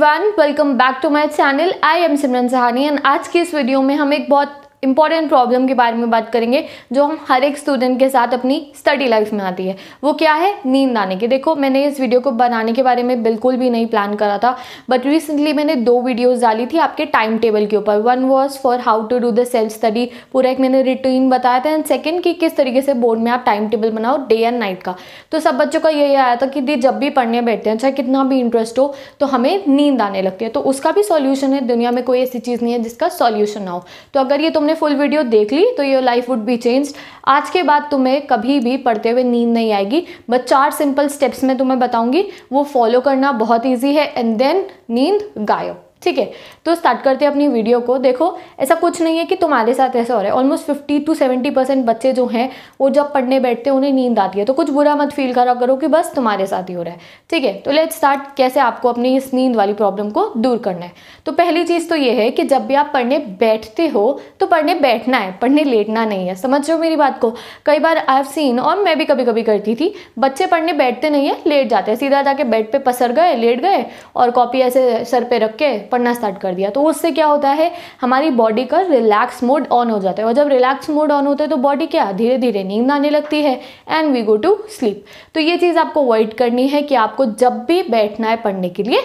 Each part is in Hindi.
Everyone welcome back to my channel I am Simran Sahani and आज की इस वीडियो में हम एक बहुत इंपॉर्टेंट प्रॉब्लम के बारे में बात करेंगे जो हम हर एक स्टूडेंट के साथ अपनी स्टडी लाइफ में आती है वो क्या है नींद आने की देखो मैंने इस वीडियो को बनाने के बारे में बिल्कुल भी नहीं प्लान करा था बट रिसेंटली मैंने दो वीडियोस डाली थी आपके टाइम टेबल के ऊपर one was for how to do the self study पूरा एक मैंने रिटीन बताया था एंड सेकेंड कि किस तरीके से बोर्ड में आप टाइम टेबल बनाओ डे एंड नाइट का तो सब बच्चों का यही आया था कि दी जब भी पढ़ने बैठते हैं चाहे कितना भी इंटरेस्ट हो तो हमें नींद आने लगती है तो उसका भी सॉल्यूशन है दुनिया में कोई ऐसी चीज़ नहीं है जिसका सॉल्यूशन ना हो तो अगर ये तुमने तुमने फुल वीडियो देख ली तो your life would be changed आज के बाद तुम्हें कभी भी पढ़ते हुए नींद नहीं आएगी बस चार सिंपल स्टेप्स में तुम्हें बताऊंगी वो फॉलो करना बहुत ईजी है एंड देन नींद गायब ठीक है तो स्टार्ट करते हैं अपनी वीडियो को देखो ऐसा कुछ नहीं है कि तुम्हारे साथ ऐसा हो रहा है almost fifty to seventy percent बच्चे जो हैं वो जब पढ़ने बैठते हैं उन्हें नींद आती है तो कुछ बुरा मत फील करा करो कि बस तुम्हारे साथ ही हो रहा है ठीक है तो लेट स्टार्ट कैसे आपको अपनी इस नींद वाली प्रॉब्लम को दूर करना है तो पहली चीज़ तो ये है कि जब भी आप पढ़ने बैठते हो तो पढ़ने बैठना है पढ़ने लेटना नहीं है समझ रहे हो मेरी बात को कई बार आई हैव सीन और मैं भी कभी कभी करती थी बच्चे पढ़ने बैठते नहीं है लेट जाते हैं सीधा जाके बेड पर पसर गए लेट गए और कॉपी ऐसे सर पर रख के पढ़ना स्टार्ट कर दिया तो उससे क्या होता है हमारी बॉडी का रिलैक्स मोड ऑन हो जाता है और जब रिलैक्स मोड ऑन होता है तो बॉडी क्या धीरे धीरे नींद आने लगती है and we go to sleep तो ये चीज़ आपको अवॉइड करनी है कि आपको जब भी बैठना है पढ़ने के लिए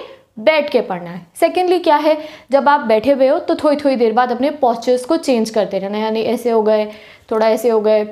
बैठ के पढ़ना है सेकेंडली क्या है जब आप बैठे हुए हो तो थोड़ी थोड़ी देर बाद अपने पॉस्चर्स को चेंज करते रहना यानी ऐसे हो गए थोड़ा ऐसे हो गए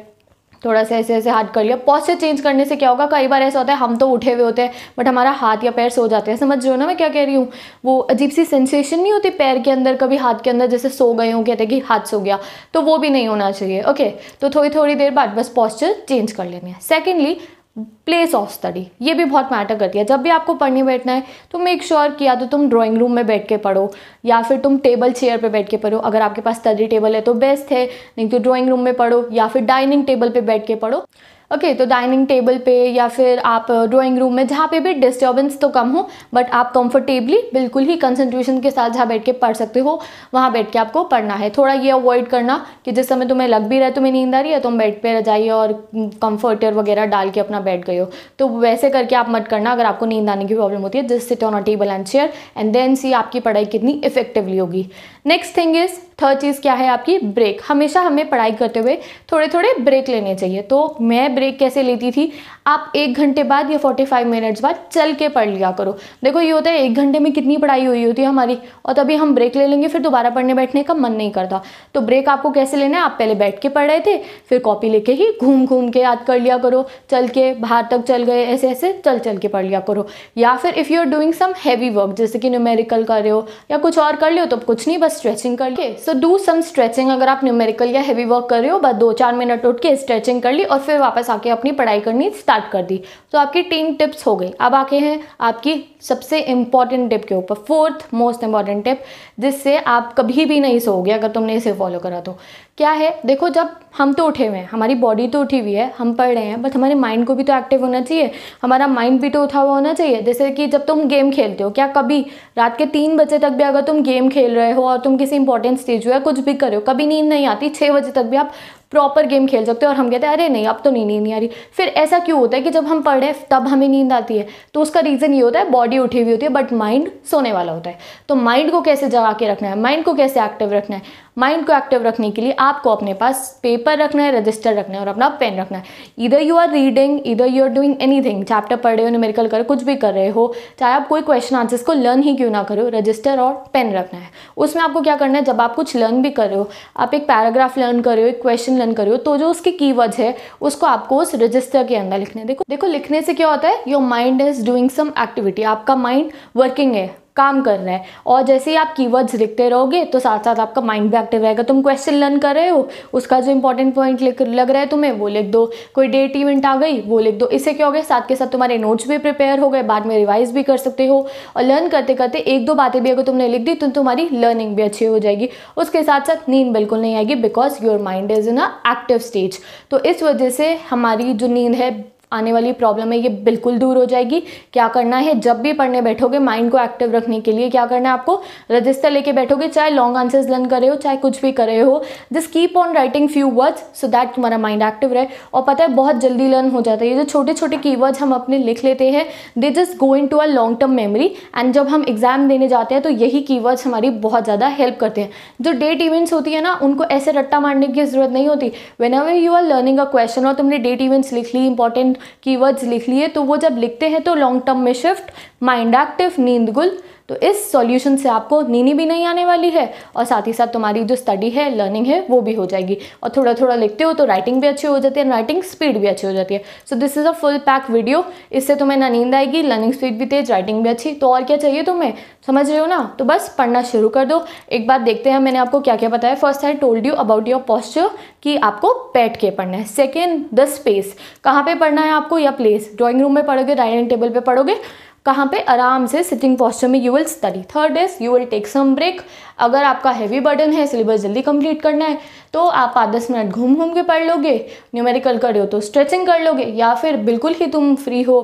थोड़ा सा ऐसे ऐसे हाथ कर लिया पॉस्चर चेंज करने से क्या होगा कई बार ऐसा होता है हम तो उठे हुए होते हैं बट हमारा हाथ या पैर सो जाते हैं समझ रहे हो ना मैं क्या कह रही हूँ वो अजीब सी सेंसेशन नहीं होती पैर के अंदर कभी हाथ के अंदर जैसे सो गए हों कहते हैं कि हाथ सो गया तो वो भी नहीं होना चाहिए ओके तो थोड़ी थोड़ी देर बाद बस पॉस्चर चेंज कर लेनी है सेकेंडली प्लेस ऑफ स्टडी ये भी बहुत मैटर करती है जब भी आपको पढ़ने बैठना है तो मेक श्योर sure कि या तो तुम ड्राइंग रूम में बैठ के पढ़ो या फिर तुम टेबल चेयर पे बैठ के पढ़ो अगर आपके पास स्टडी टेबल है तो बेस्ट है नहीं तो ड्राइंग रूम में पढ़ो या फिर डाइनिंग टेबल पे बैठ के पढ़ो ओके okay, तो डाइनिंग टेबल पे या फिर आप ड्राइंग uh, रूम में जहाँ पे भी डिस्टर्बेंस तो कम हो बट आप कंफर्टेबली बिल्कुल ही कंसंट्रेशन के साथ जहाँ बैठ के पढ़ सकते हो वहाँ बैठ के आपको पढ़ना है थोड़ा ये अवॉइड करना कि जिस समय तुम्हें लग भी रहा है तुम्हें नींद आ रही है तो तुम बेड पर जाइए और कम्फर्टर mm, वगैरह डाल के अपना बैठ गए हो तो वैसे करके आप मत करना अगर आपको नींद आने की प्रॉब्लम होती है जिस sit on a table and chair and then see आपकी पढ़ाई कितनी इफेक्टिवली होगी नेक्स्ट थिंग इज़ थर्ड चीज़ क्या है आपकी ब्रेक हमेशा हमें पढ़ाई करते हुए थोड़े थोड़े ब्रेक लेने चाहिए तो मैं ब्रेक कैसे लेती थी आप एक घंटे बाद या फोर्टी फाइव मिनट्स बाद चल के पढ़ लिया करो देखो ये होता है एक घंटे में कितनी पढ़ाई हुई होती है हमारी और तभी हम ब्रेक ले लेंगे फिर दोबारा पढ़ने बैठने का मन नहीं करता तो ब्रेक आपको कैसे लेना है आप पहले बैठ के पढ़ रहे थे फिर कॉपी लेके ही घूम घूम के याद कर लिया करो चल के बाहर तक चल गए ऐसे ऐसे चल चल के पढ़ लिया करो या फिर if you are doing some heavy work जैसे कि न्यूमेरिकल कर रहे हो या कुछ और कर लो तो कुछ नहीं बस स्ट्रेचिंग कर लिए सो डू सम स्ट्रेचिंग अगर आप न्यूमेरिकल या हैवी वर्क कर रहे हो बस दो चार मिनट उठ के स्ट्रेचिंग कर ली और फिर वापस आके अपनी पढ़ाई करनी स्टार्ट स्टार्ट कर दी तो आपकी तीन टिप्स हो गई अब आके हैं आपकी सबसे इम्पॉर्टेंट टिप के ऊपर फोर्थ मोस्ट इम्पॉर्टेंट टिप जिससे आप कभी भी नहीं सोओगे अगर तुमने इसे फॉलो करा तो क्या है देखो जब हम तो उठे हुए हैं हमारी बॉडी तो उठी हुई है हम पढ़ रहे हैं बट हमारे माइंड को भी तो एक्टिव होना चाहिए हमारा माइंड भी तो उठा हुआ होना चाहिए जैसे कि जब तुम गेम खेलते हो क्या कभी रात के तीन बजे तक भी अगर तुम गेम खेल रहे हो और तुम किसी इंपॉर्टेंट स्टेज हो या कुछ भी कर रहे हो कभी नींद नहीं आती छः बजे तक भी आप प्रॉपर गेम खेल सकते हो और हम कहते हैं अरे नहीं अब तो नींद नहीं आ रही फिर ऐसा क्यों होता है कि जब हम पढ़े तब हमें नींद आती है तो उसका रीज़न ये होता है बॉडी उठी हुई होती है बट माइंड सोने वाला होता है तो माइंड को कैसे जगा के रखना है माइंड को कैसे एक्टिव रखना है माइंड को एक्टिव रखने के लिए आपको अपने पास पेपर रखना है रजिस्टर रखना है और अपना पेन रखना है इधर यू आर रीडिंग इधर you are doing anything chapter पढ़ रहे हो न्यूमेरिकल कर कुछ भी कर रहे हो चाहे आप कोई क्वेश्चन आंसर्स को लर्न ही क्यों ना करो रजिस्टर और पेन रखना है उसमें आपको क्या करना है जब आप कुछ लर्न भी कर रहे हो आप एक पैराग्राफ लर्न कर रहे हो एक क्वेश्चन लर्न कर रहे हो तो जो उसकी की है उसको आपको उस रजिस्टर के अंदर लिखना है देखो देखो लिखने से क्या होता है your mind is doing some activity आपका माइंड वर्किंग है काम कर रहा है और जैसे ही आप कीवर्ड्स लिखते रहोगे तो साथ साथ आपका माइंड भी एक्टिव रहेगा तुम क्वेश्चन लर्न कर रहे हो उसका जो इंपॉर्टेंट पॉइंट लग रहा है तुम्हें वो लिख दो कोई डेट इवेंट आ गई वो लिख दो इससे क्या हो गया साथ के साथ तुम्हारे नोट्स भी प्रिपेयर हो गए बाद में रिवाइज भी कर सकते हो और लर्न करते करते एक दो बातें भी अगर तुमने लिख दी तो तुम्हारी लर्निंग भी अच्छी हो जाएगी उसके साथ साथ नींद बिल्कुल नहीं आएगी because your mind is in a active stage तो इस वजह से हमारी जो नींद है आने वाली प्रॉब्लम है ये बिल्कुल दूर हो जाएगी क्या करना है जब भी पढ़ने बैठोगे माइंड को एक्टिव रखने के लिए क्या करना है आपको रजिस्टर लेके बैठोगे चाहे लॉन्ग आंसर्स लर्न कर रहे हो चाहे कुछ भी करे हो just keep on writing few words so that तुम्हारा माइंड एक्टिव रहे और पता है बहुत जल्दी लर्न हो जाता है ये जो छोटे छोटे की हम अपने लिख लेते हैं they just go into a long term memory and जब हम एग्जाम देने जाते हैं तो यही की हमारी बहुत ज़्यादा हेल्प करते हैं जो डेट इवेंट्स होती है ना उनको ऐसे रट्टा मारने की जरूरत नहीं होती whenever you are learning a question और तुमने डेट इवेंट्स लिख ली इंपॉर्टेंट कीवर्ड्स लिख लिए तो वो जब लिखते हैं तो लॉन्ग टर्म में शिफ्ट माइंड एक्टिव नींद गुल तो इस सॉल्यूशन से आपको नीनी भी नहीं आने वाली है और साथ ही साथ तुम्हारी जो स्टडी है लर्निंग है वो भी हो जाएगी और थोड़ा थोड़ा लिखते हो तो राइटिंग भी अच्छी हो जाती है राइटिंग स्पीड भी अच्छी हो जाती है so this is a full pack video इससे तुम्हें ना नींद आएगी लर्निंग स्पीड भी तेज राइटिंग भी अच्छी तो और क्या चाहिए तुम्हें समझ रहे हो ना तो बस पढ़ना शुरू कर दो एक बात देखते हैं मैंने आपको क्या क्या बताया first I told you about your posture कि आपको बैठ के पढ़ना है सेकेंड द स्पेस कहाँ पर पढ़ना है आपको या प्लेस ड्राॅइंग रूम में पढ़ोगे डाइनिंग टेबल पे पढ़ोगे कहाँ पे आराम से सिटिंग पॉस्चर में you will study third is you will take some break अगर आपका हैवी बर्डन है सिलेबस जल्दी कंप्लीट करना है तो आप पाँच दस मिनट घूम घूम के पढ़ लोगे न्यूमेरिकल कर रहे हो तो स्ट्रेचिंग कर लोगे या फिर बिल्कुल ही तुम फ्री हो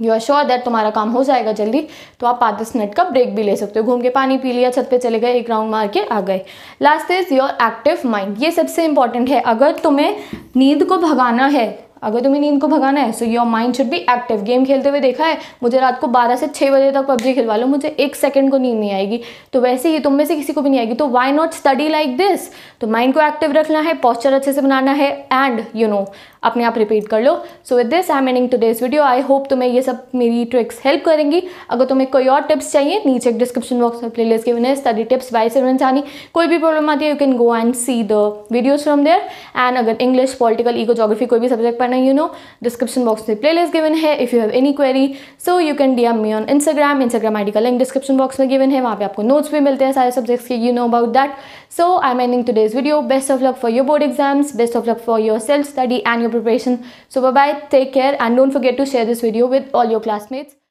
यू आर श्योर दैट तुम्हारा काम हो जाएगा जल्दी तो आप पाँच दस मिनट का ब्रेक भी ले सकते हो घूम के पानी पी लिया छत पे चले गए एक राउंड मार के आ गए last is your active mind ये सबसे इंपॉर्टेंट है अगर तुम्हें नींद को भगाना है अगर तुम्हें नींद को भगाना है so your mind should be active game खेलते हुए देखा है मुझे रात को बारह से 6 बजे तक पबजी खिलवा लो मुझे एक सेकंड को नींद नहीं आएगी तो वैसे ही तुम में से किसी को भी नहीं आएगी तो why not study like this तो माइंड को एक्टिव रखना है पॉस्चर अच्छे से बनाना है एंड यू नो अपने आप रिपीट कर लो so with this I am today's video I hope तुम्हें ये सब मेरी ट्रिक्स हेल्प करेंगी अगर तुम्हें कोई और टिप्स चाहिए नीचे एक डिस्क्रिप्शन बॉक्स में प्ले लिस्ट गिवन है study tips by Sarvan Saini कोई भी प्रॉब्लम आती है you can go and see the videos from there and अगर इंग्लिश पॉलिटिकल इको जोग्राफी कोई भी सब्जेक्ट पढ़ना यू नो डिस्क्रिप्शन बॉक्स में प्ले लिस्ट गिवन है if you have any query so you can D M me on Instagram Instagram I D का लिंक डिस्क्रिप्शन बॉक्स में गिवन है वहाँ पे आपको नोट्स भी मिलते हैं सारे सब्जेक्ट्स के you know about that so I am today's video best of luck for your board exams best of luck for your self study and your preparation. So bye bye, take care and don't forget to share this video with all your classmates.